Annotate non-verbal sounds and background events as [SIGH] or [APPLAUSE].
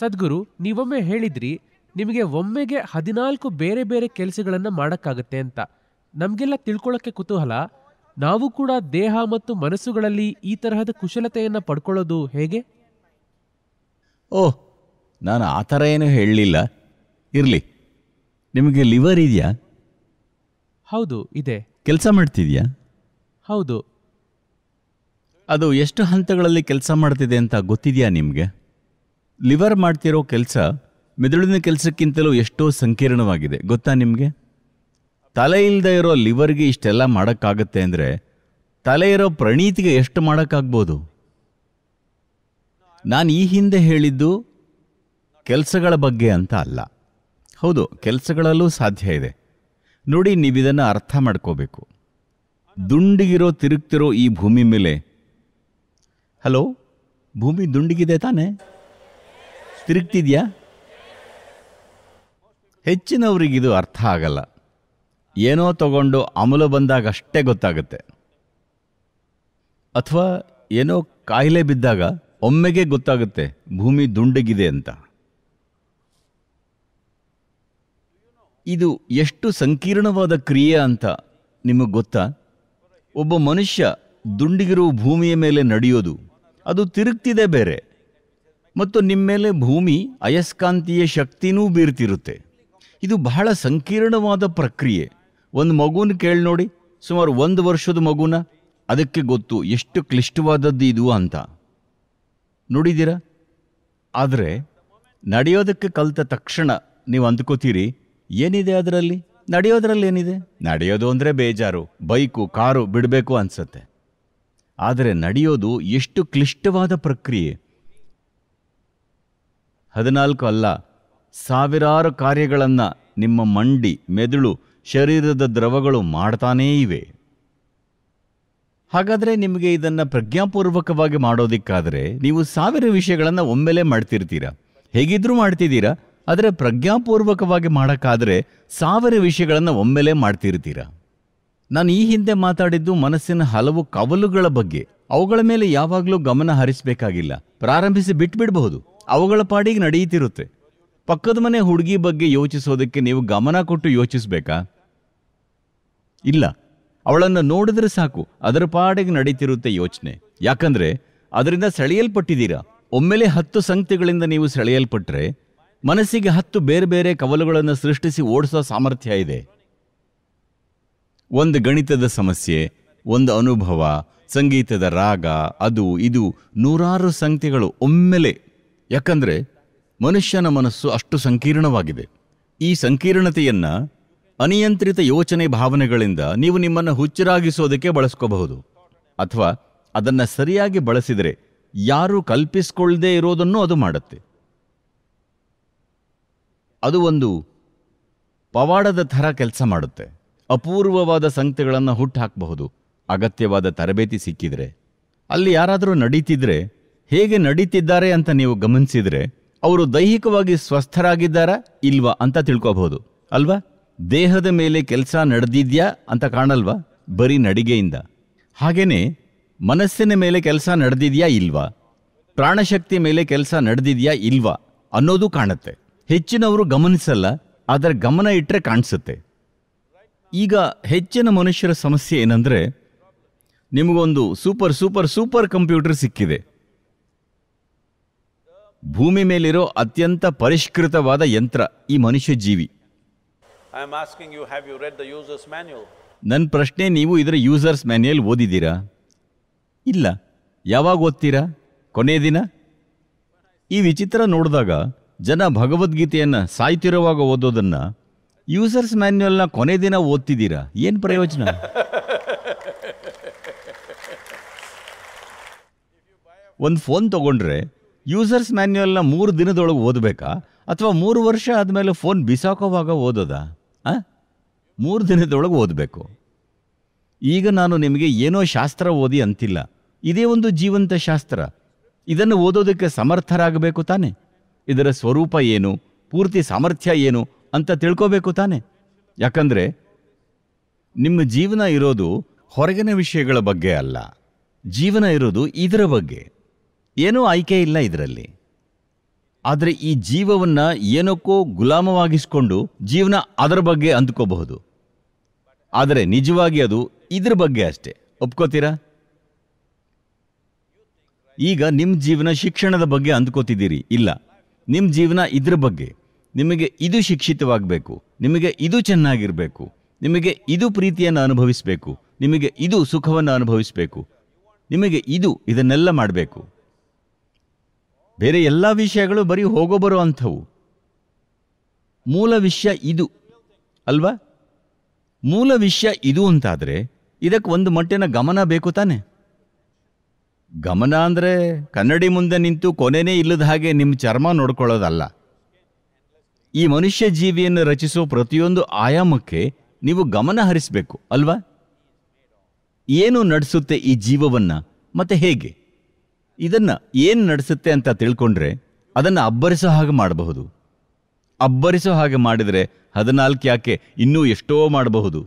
ಸದ್ಗುರು ನೀವೊಮ್ಮೆ ಹೇಳಿದ್ರಿ ನಿಮಗೆ ಒಮ್ಮೆಗೆ ಹದಿನಾಲ್ಕು ಬೇರೆ ಬೇರೆ ಕೆಲಸಗಳನ್ನು ಮಾಡೋಕ್ಕಾಗತ್ತೆ ಅಂತ ನಮಗೆಲ್ಲ ತಿಳ್ಕೊಳ್ಳೋಕ್ಕೆ ಕುತೂಹಲ ನಾವು ಕೂಡ ದೇಹ ಮತ್ತು ಮನಸ್ಸುಗಳಲ್ಲಿ ಈ ತರಹದ ಕುಶಲತೆಯನ್ನು ಪಡ್ಕೊಳ್ಳೋದು ಹೇಗೆ ಓಹ್ ನಾನು ಆ ಥರ ಏನು ಹೇಳಲಿಲ್ಲ ಇರಲಿ ನಿಮಗೆ ಲಿವರ್ ಇದೆಯಾ ಹೌದು ಇದೆ ಕೆಲಸ ಮಾಡ್ತಿದೆಯಾ ಹೌದು ಅದು ಎಷ್ಟು ಹಂತಗಳಲ್ಲಿ ಕೆಲಸ ಮಾಡ್ತಿದೆ ಅಂತ ಗೊತ್ತಿದೆಯಾ ನಿಮಗೆ ಲಿವರ್ ಮಾಡ್ತಿರೋ ಕೆಲಸ ಮೆದುಳಿನ ಕೆಲಸಕ್ಕಿಂತಲೂ ಎಷ್ಟೋ ಸಂಕೀರ್ಣವಾಗಿದೆ ಗೊತ್ತಾ ನಿಮಗೆ ತಲೆ ಇಲ್ಲದೆ ಇರೋ ಲಿವರ್ಗೆ ಇಷ್ಟೆಲ್ಲ ಮಾಡೋಕ್ಕಾಗತ್ತೆ ಅಂದರೆ ತಲೆ ಇರೋ ಪ್ರಣೀತಿಗೆ ಎಷ್ಟು ಮಾಡೋಕ್ಕಾಗ್ಬೋದು ನಾನು ಈ ಹಿಂದೆ ಹೇಳಿದ್ದು ಕೆಲಸಗಳ ಬಗ್ಗೆ ಅಂತ ಅಲ್ಲ ಹೌದು ಕೆಲಸಗಳಲ್ಲೂ ಸಾಧ್ಯ ಇದೆ ನೋಡಿ ನೀವು ಇದನ್ನು ಅರ್ಥ ಮಾಡ್ಕೋಬೇಕು ದುಂಡಿಗಿರೋ ತಿರುಗ್ತಿರೋ ಈ ಭೂಮಿ ಮೇಲೆ ಹಲೋ ಭೂಮಿ ದುಂಡಿಗಿದೆ ತಾನೇ ತಿರುಗ್ತಿದ್ಯಾ ಇದು ಅರ್ಥ ಆಗಲ್ಲ ಏನೋ ತಗೊಂಡು ಅಮಲು ಬಂದಾಗ ಅಷ್ಟೇ ಗೊತ್ತಾಗುತ್ತೆ ಅಥವಾ ಏನೋ ಕಾಯಿಲೆ ಬಿದ್ದಾಗ ಒಮ್ಮೆಗೆ ಗೊತ್ತಾಗುತ್ತೆ ಭೂಮಿ ದುಂಡಗಿದೆ ಅಂತ ಇದು ಎಷ್ಟು ಸಂಕೀರ್ಣವಾದ ಕ್ರಿಯೆ ಅಂತ ನಿಮಗೆ ಗೊತ್ತಾ ಒಬ್ಬ ಮನುಷ್ಯ ದುಂಡಿಗಿರುವ ಭೂಮಿಯ ಮೇಲೆ ನಡೆಯೋದು ಅದು ತಿರುಗ್ತಿದೆ ಬೇರೆ ಮತ್ತು ನಿಮ್ಮ ಮೇಲೆ ಭೂಮಿ ಅಯಸ್ಕಾಂತೀಯ ಶಕ್ತಿನೂ ಬೀರ್ತಿರುತ್ತೆ ಇದು ಬಹಳ ಸಂಕೀರ್ಣವಾದ ಪ್ರಕ್ರಿಯೆ ಒಂದು ಮಗುನ ಕೇಳಿ ನೋಡಿ ಸುಮಾರು ಒಂದು ವರ್ಷದ ಮಗುನ ಅದಕ್ಕೆ ಗೊತ್ತು ಎಷ್ಟು ಕ್ಲಿಷ್ಟವಾದದ್ದು ಇದು ಅಂತ ನೋಡಿದ್ದೀರಾ ಆದರೆ ನಡೆಯೋದಕ್ಕೆ ಕಲಿತ ತಕ್ಷಣ ನೀವು ಅಂದ್ಕೋತೀರಿ ಏನಿದೆ ಅದರಲ್ಲಿ ನಡೆಯೋದ್ರಲ್ಲಿ ಏನಿದೆ ನಡೆಯೋದು ಅಂದರೆ ಬೇಜಾರು ಬೈಕು ಕಾರು ಬಿಡಬೇಕು ಅನಿಸುತ್ತೆ ಆದರೆ ನಡೆಯೋದು ಎಷ್ಟು ಕ್ಲಿಷ್ಟವಾದ ಪ್ರಕ್ರಿಯೆ ಹದಿನಾಲ್ಕು ಅಲ್ಲ ಸಾವಿರಾರು ಕಾರ್ಯಗಳನ್ನು ನಿಮ್ಮ ಮಂಡಿ ಮೆದುಳು ಶರೀರದ ದ್ರವಗಳು ಮಾಡ್ತಾನೇ ಇವೆ ಹಾಗಾದರೆ ನಿಮಗೆ ಇದನ್ನು ಪ್ರಜ್ಞಾಪೂರ್ವಕವಾಗಿ ಮಾಡೋದಕ್ಕಾದರೆ ನೀವು ಸಾವಿರ ವಿಷಯಗಳನ್ನು ಒಮ್ಮೆಲೆ ಮಾಡ್ತಿರ್ತೀರಾ ಹೇಗಿದ್ರೂ ಮಾಡ್ತಿದ್ದೀರಾ ಆದರೆ ಪ್ರಜ್ಞಾಪೂರ್ವಕವಾಗಿ ಮಾಡೋಕ್ಕಾದರೆ ಸಾವಿರ ವಿಷಯಗಳನ್ನು ಒಮ್ಮೆಲೆ ಮಾಡ್ತಿರ್ತೀರಾ ನಾನು ಈ ಹಿಂದೆ ಮಾತಾಡಿದ್ದು ಮನಸ್ಸಿನ ಹಲವು ಕವಲುಗಳ ಬಗ್ಗೆ ಅವುಗಳ ಮೇಲೆ ಯಾವಾಗಲೂ ಗಮನ ಹರಿಸಬೇಕಾಗಿಲ್ಲ ಪ್ರಾರಂಭಿಸಿ ಬಿಟ್ಬಿಡಬಹುದು ಅವುಗಳ ಪಾಡಿಗೆ ನಡೆಯುತ್ತಿರುತ್ತೆ ಪಕ್ಕದ ಮನೆ ಹುಡುಗಿ ಬಗ್ಗೆ ಯೋಚಿಸೋದಕ್ಕೆ ನೀವು ಗಮನ ಕೊಟ್ಟು ಯೋಚಿಸಬೇಕಾ ಇಲ್ಲ ಅವಳನ್ನು ನೋಡಿದ್ರೆ ಸಾಕು ಅದರ ಪಾಡಿಗೆ ನಡೀತಿರುತ್ತೆ ಯೋಚನೆ ಯಾಕಂದ್ರೆ ಅದರಿಂದ ಸೆಳೆಯಲ್ಪಟ್ಟಿದ್ದೀರಾ ಒಮ್ಮೆಲೆ ಹತ್ತು ಸಂಖ್ಯೆಗಳಿಂದ ನೀವು ಸೆಳೆಯಲ್ಪಟ್ಟರೆ ಮನಸ್ಸಿಗೆ ಹತ್ತು ಬೇರೆ ಬೇರೆ ಕವಲುಗಳನ್ನು ಸೃಷ್ಟಿಸಿ ಓಡಿಸೋ ಸಾಮರ್ಥ್ಯ ಇದೆ ಒಂದು ಗಣಿತದ ಸಮಸ್ಯೆ ಒಂದು ಅನುಭವ ಸಂಗೀತದ ರಾಗ ಅದು ಇದು ನೂರಾರು ಸಂಖ್ಯೆಗಳು ಒಮ್ಮೆಲೆ ಯಾಕಂದರೆ ಮನುಷ್ಯನ ಮನಸ್ಸು ಅಷ್ಟು ಸಂಕೀರ್ಣವಾಗಿದೆ ಈ ಸಂಕೀರ್ಣತೆಯನ್ನು ಅನಿಯಂತ್ರಿತ ಯೋಚನೆ ಭಾವನೆಗಳಿಂದ ನೀವು ನಿಮ್ಮನ್ನು ಹುಚ್ಚರಾಗಿಸೋದಕ್ಕೆ ಬಳಸ್ಕೋಬಹುದು ಅಥವಾ ಅದನ್ನು ಸರಿಯಾಗಿ ಬಳಸಿದರೆ ಯಾರು ಕಲ್ಪಿಸಿಕೊಳ್ಳದೇ ಇರೋದನ್ನು ಅದು ಮಾಡುತ್ತೆ ಅದು ಒಂದು ಪವಾಡದ ಥರ ಕೆಲಸ ಮಾಡುತ್ತೆ ಅಪೂರ್ವವಾದ ಸಂಖ್ಯೆಗಳನ್ನು ಹುಟ್ಟು ಹಾಕಬಹುದು ಅಗತ್ಯವಾದ ತರಬೇತಿ ಸಿಕ್ಕಿದರೆ ಅಲ್ಲಿ ಯಾರಾದರೂ ನಡೀತಿದ್ರೆ ಹೇಗೆ ನಡೀತಿದ್ದಾರೆ ಅಂತ ನೀವು ಗಮನಿಸಿದ್ರೆ ಅವರು ದೈಹಿಕವಾಗಿ ಸ್ವಸ್ಥರಾಗಿದ್ದಾರಾ ಇಲ್ವಾ ಅಂತ ತಿಳ್ಕೋಬಹುದು ಅಲ್ವಾ ದೇಹದ ಮೇಲೆ ಕೆಲಸ ನಡೆದಿದ್ಯಾ ಅಂತ ಕಾಣಲ್ವಾ ಬರೀ ನಡಿಗೆಯಿಂದ ಹಾಗೇನೆ ಮನಸ್ಸಿನ ಮೇಲೆ ಕೆಲಸ ನಡೆದಿದ್ಯಾ ಇಲ್ವಾ ಪ್ರಾಣಶಕ್ತಿ ಮೇಲೆ ಕೆಲಸ ನಡೆದಿದ್ಯಾ ಇಲ್ವಾ ಅನ್ನೋದು ಕಾಣುತ್ತೆ ಹೆಚ್ಚಿನವರು ಗಮನಿಸಲ್ಲ ಅದರ ಗಮನ ಇಟ್ಟರೆ ಕಾಣಿಸುತ್ತೆ ಈಗ ಹೆಚ್ಚಿನ ಮನುಷ್ಯರ ಸಮಸ್ಯೆ ಏನಂದರೆ ನಿಮಗೊಂದು ಸೂಪರ್ ಸೂಪರ್ ಸೂಪರ್ ಕಂಪ್ಯೂಟರ್ ಸಿಕ್ಕಿದೆ ಭೂಮಿ ಮೇಲಿರೋ ಅತ್ಯಂತ ಪರಿಷ್ಕೃತವಾದ ಯಂತ್ರ ಈ ಮನುಷ್ಯ ಜೀವಿ ನನ್ನ ಪ್ರಶ್ನೆ ನೀವು ಇದರ ಯೂಸರ್ಸ್ ಮ್ಯಾನ್ಯಲ್ ಓದಿದ್ದೀರಾ ಇಲ್ಲ ಯಾವಾಗ ಓದ್ತೀರಾ ಕೊನೆಯ ದಿನ ಈ ವಿಚಿತ್ರ ನೋಡಿದಾಗ ಜನ ಭಗವದ್ಗೀತೆಯನ್ನು ಸಾಯ್ತಿರುವಾಗ ಓದೋದನ್ನು ಯೂಸರ್ಸ್ ಮ್ಯಾನ್ಯಲ್ನ ಕೊನೆ ದಿನ ಓದ್ತಿದ್ದೀರಾ ಏನು ಪ್ರಯೋಜನ [LAUGHS] ಒಂದು ಫೋನ್ ತಗೊಂಡ್ರೆ ಯೂಸರ್ಸ್ ಮ್ಯಾನ್ಯಲ್ನ ಮೂರು ದಿನದೊಳಗೆ ಓದಬೇಕಾ ಅಥವಾ ಮೂರು ವರ್ಷ ಆದಮೇಲೆ ಫೋನ್ ಬಿಸಾಕೋವಾಗ ಓದೋದಾ ಆ ಮೂರು ದಿನದೊಳಗೆ ಓದಬೇಕು ಈಗ ನಾನು ನಿಮಗೆ ಏನೋ ಶಾಸ್ತ್ರ ಓದಿ ಅಂತಿಲ್ಲ ಇದೇ ಒಂದು ಜೀವಂತ ಶಾಸ್ತ್ರ ಇದನ್ನು ಓದೋದಕ್ಕೆ ಸಮರ್ಥರಾಗಬೇಕು ತಾನೆ ಇದರ ಸ್ವರೂಪ ಏನು ಪೂರ್ತಿ ಸಾಮರ್ಥ್ಯ ಏನು ಅಂತ ತಿಳ್ಕೋಬೇಕು ತಾನೆ ಯಾಕಂದರೆ ನಿಮ್ಮ ಜೀವನ ಇರೋದು ಹೊರಗಿನ ವಿಷಯಗಳ ಬಗ್ಗೆ ಅಲ್ಲ ಜೀವನ ಇರೋದು ಇದರ ಬಗ್ಗೆ ಏನೂ ಆಯ್ಕೆ ಇಲ್ಲ ಇದರಲ್ಲಿ ಆದರೆ ಈ ಜೀವವನ್ನು ಏನಕ್ಕೋ ಗುಲಾಮವಾಗಿಸಿಕೊಂಡು ಜೀವನ ಅದರ ಬಗ್ಗೆ ಅಂದ್ಕೋಬಹುದು ಆದರೆ ನಿಜವಾಗಿ ಅದು ಇದ್ರ ಬಗ್ಗೆ ಅಷ್ಟೇ ಒಪ್ಕೋತೀರಾ ಈಗ ನಿಮ್ಮ ಜೀವನ ಶಿಕ್ಷಣದ ಬಗ್ಗೆ ಅಂದ್ಕೋತಿದ್ದೀರಿ ಇಲ್ಲ ನಿಮ್ಮ ಜೀವನ ಇದ್ರ ಬಗ್ಗೆ ನಿಮಗೆ ಇದು ಶಿಕ್ಷಿತವಾಗಬೇಕು ನಿಮಗೆ ಇದು ಚೆನ್ನಾಗಿರಬೇಕು ನಿಮಗೆ ಇದು ಪ್ರೀತಿಯನ್ನು ಅನುಭವಿಸಬೇಕು ನಿಮಗೆ ಇದು ಸುಖವನ್ನು ಅನುಭವಿಸಬೇಕು ನಿಮಗೆ ಇದು ಇದನ್ನೆಲ್ಲ ಮಾಡಬೇಕು ಬೇರೆ ಎಲ್ಲ ವಿಷಯಗಳು ಬರೀ ಹೋಗೋ ಬರೋ ಅಂಥವು ಮೂಲ ವಿಷಯ ಇದು ಅಲ್ವಾ ಮೂಲ ವಿಷಯ ಇದು ಅಂತಾದರೆ ಇದಕ್ಕೆ ಒಂದು ಮಟ್ಟಿನ ಗಮನ ಬೇಕು ತಾನೆ ಗಮನ ಅಂದರೆ ಕನ್ನಡಿ ಮುಂದೆ ನಿಂತು ಕೊನೆನೇ ಇಲ್ಲದ ಹಾಗೆ ನಿಮ್ಮ ಚರ್ಮ ನೋಡ್ಕೊಳ್ಳೋದಲ್ಲ ಈ ಮನುಷ್ಯ ಜೀವಿಯನ್ನು ರಚಿಸೋ ಪ್ರತಿಯೊಂದು ಆಯಾಮಕ್ಕೆ ನೀವು ಗಮನ ಹರಿಸಬೇಕು ಅಲ್ವಾ ಏನು ನಡೆಸುತ್ತೆ ಈ ಜೀವವನ್ನು ಮತ್ತೆ ಹೇಗೆ ಇದನ್ನ ಏನು ನಡೆಸುತ್ತೆ ಅಂತ ತಿಳ್ಕೊಂಡ್ರೆ ಅದನ್ನ ಅಬ್ಬರಿಸೋ ಹಾಗೆ ಮಾಡಬಹುದು ಅಬ್ಬರಿಸೋ ಹಾಗೆ ಮಾಡಿದರೆ ಹದಿನಾಲ್ಕು ಯಾಕೆ ಇನ್ನೂ ಎಷ್ಟೋ ಮಾಡಬಹುದು